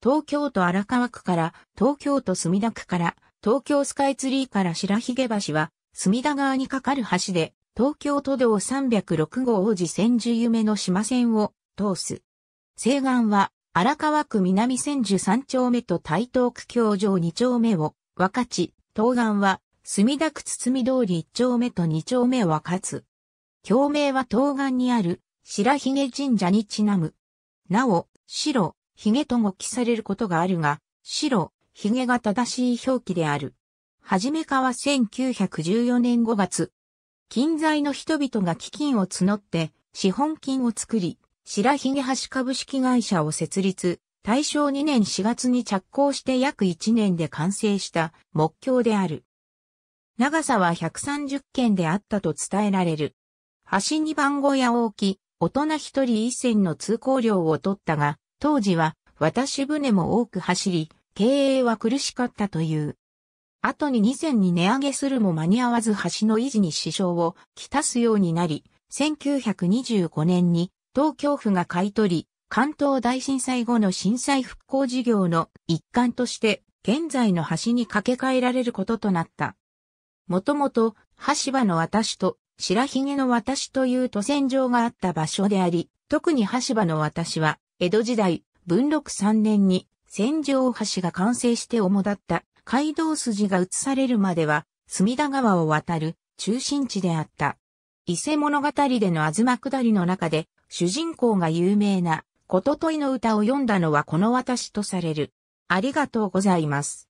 東京都荒川区から、東京都墨田区から、東京スカイツリーから白髭橋は、墨田川に架かる橋で、東京都道306号王子千住夢の島線を通す。西岸は、荒川区南千住三丁目と台東区京城二丁目を、分かち、東岸は、墨田区堤通り一丁目と二丁目をかつ。京名は東岸にある、白髭神社にちなむ。なお、白、髭と語記されることがあるが、白、髭が正しい表記である。はじめかは1914年5月、近在の人々が基金を募って資本金を作り、白髭橋株式会社を設立、大正2年4月に着工して約1年で完成した木橋である。長さは130件であったと伝えられる。橋に番号や大き、大人一人一線の通行料を取ったが、当時は渡し船も多く走り、経営は苦しかったという。後に2000に値上げするも間に合わず橋の維持に支障をきたすようになり、1925年に東京府が買い取り、関東大震災後の震災復興事業の一環として現在の橋に架け替えられることとなった。もともと、橋場の渡しと白髭の渡しという渡船上があった場所であり、特に橋場の渡しは江戸時代、文禄3年に戦場橋が完成して主だった街道筋が移されるまでは、隅田川を渡る中心地であった。伊勢物語での東下りの中で、主人公が有名な、ことといの歌を読んだのはこの私とされる。ありがとうございます。